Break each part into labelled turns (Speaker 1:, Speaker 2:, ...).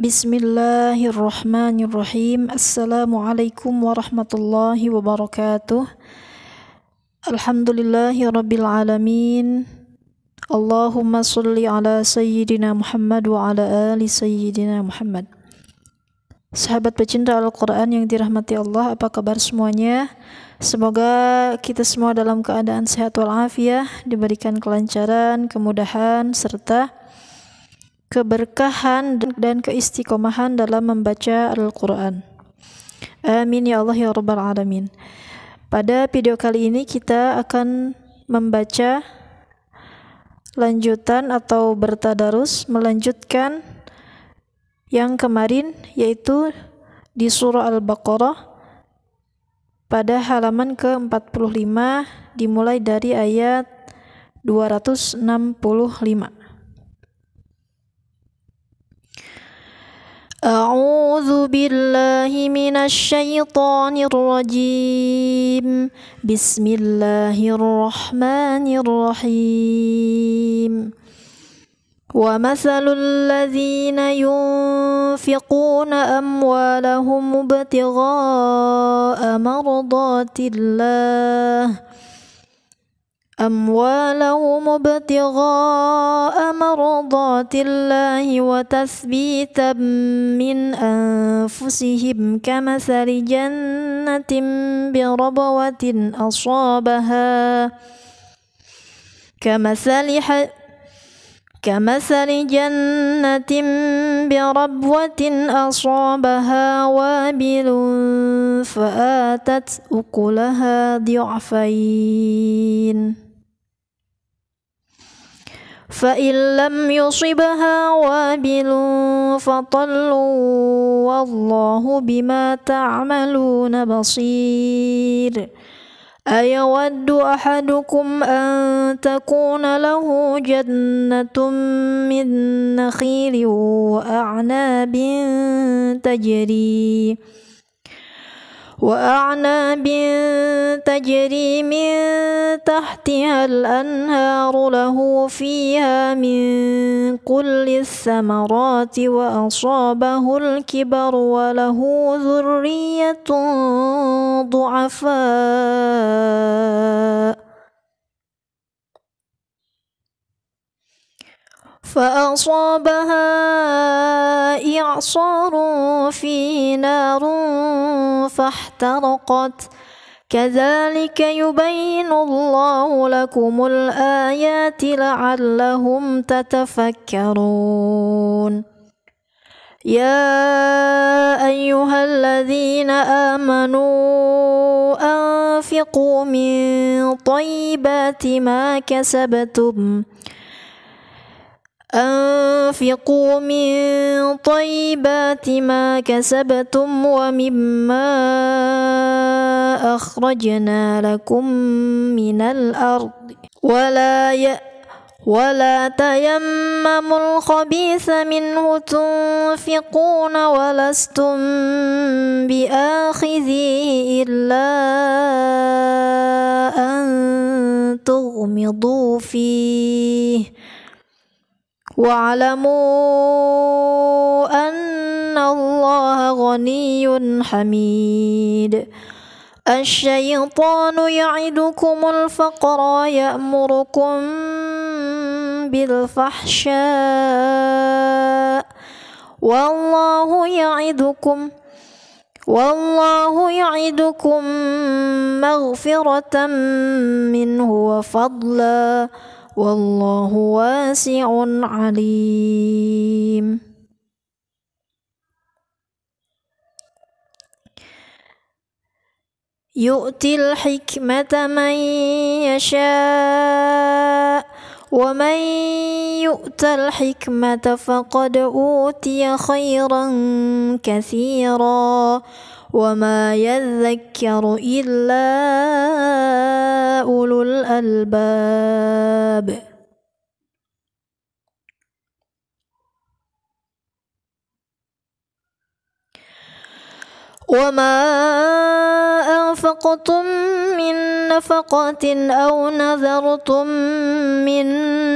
Speaker 1: Bismillahirrahmanirrahim. Assalamualaikum warahmatullahi wabarakatuh. Alhamdulillahi rabbil alamin. Allahumma salli ala sayyidina Muhammad wa ala ali sayyidina Muhammad. Sahabat pecinta Al-Quran yang dirahmati Allah, apa kabar semuanya? Semoga kita semua dalam keadaan sehat walafiat, diberikan kelancaran, kemudahan, serta keberkahan dan keistiqomahan dalam membaca Al-Quran. Amin ya Allah ya Rabbal Alamin. Pada video kali ini kita akan membaca lanjutan atau bertadarus melanjutkan yang kemarin yaitu di surah Al-Baqarah pada halaman ke-45 dimulai dari ayat 265. أعوذ بالله من الشيطان الرجيم بسم الله الرحمن الرحيم ومثل الذين ينفقون أموالهم ابتغاء مرضات الله أموالهم ابتغاء مرضات الله وتثبيتا من أنفسهم كمثل جنة بربوة أصابها كمثل كمثل جنة بربوة أصابها وابل فآتت أكلها ضعفين فإن لم يصبها وابل فطل والله بما تعملون بصير أيود أحدكم أن تكون له جنة من نخيل وأعناب تجري وأعناب تجري من تحتها الأنهار له فيها من كل الثمرات وأصابه الكبر وله ذرية ضعفاء فأصابها إعصار في نار فاحترقت كذلك يبين الله لكم الآيات لعلهم تتفكرون يا أيها الذين آمنوا أنفقوا من طيبات ما كسبتم أنفقوا من طيبات ما كسبتم ومما أخرجنا لكم من الأرض ولا يأ ولا تيمموا الخبيث منه تنفقون ولستم بآخذيه إلا أن تغمضوا فيه واعلموا أن الله غني حميد الشيطان يعدكم الفقر ويأمركم بالفحشاء والله يعدكم والله يعدكم مغفرة منه وفضلا والله واسع عليم يؤتي الحكمة من يشاء ومن يؤت الحكمة فقد أوتي خيرا كثيرا وما يذكر إلا أولو الألباب وما أنفقتم من نفقة أو نذرتم من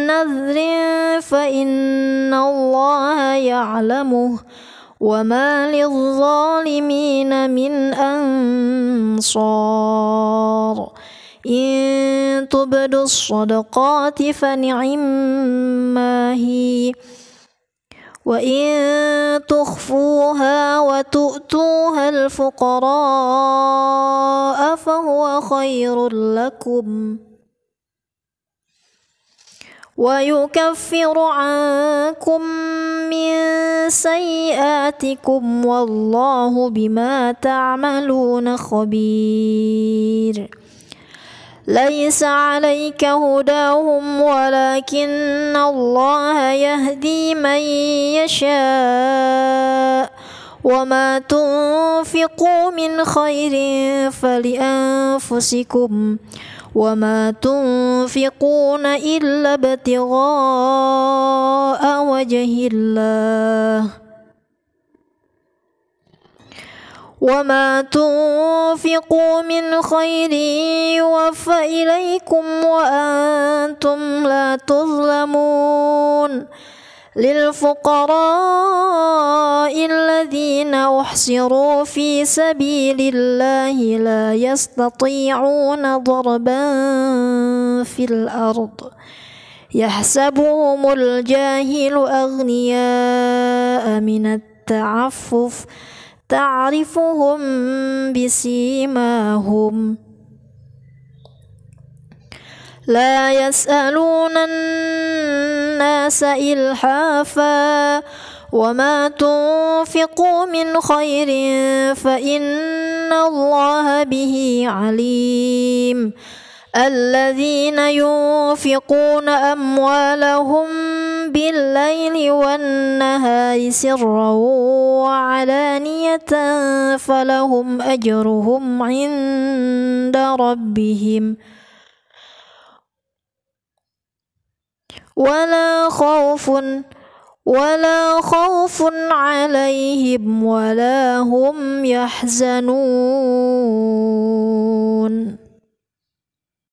Speaker 1: نذر فإن الله يعلمه وما للظالمين من أنصار إن تبدوا الصدقات فنعم ما هي وإن تخفوها وتؤتوها الفقراء فهو خير لكم ويكفر عنكم من سيئاتكم والله بما تعملون خبير ليس عليك هداهم ولكن الله يهدي من يشاء وما تنفقوا من خير فلأنفسكم وما تنفقون إلا ابتغاء وجه الله وما تنفقوا من خير يوفى إليكم وأنتم لا تظلمون للفقراء الذين أحصروا في سبيل الله لا يستطيعون ضربا في الأرض يحسبهم الجاهل أغنياء من التعفف تعرفهم بسيماهم لا يسألون الناس إلحافا وما تنفقوا من خير فإن الله به عليم الذين ينفقون أموالهم بالليل والنهار سرا وعلانية فلهم أجرهم عند ربهم ولا خوف ولا خوف عليهم ولا هم يحزنون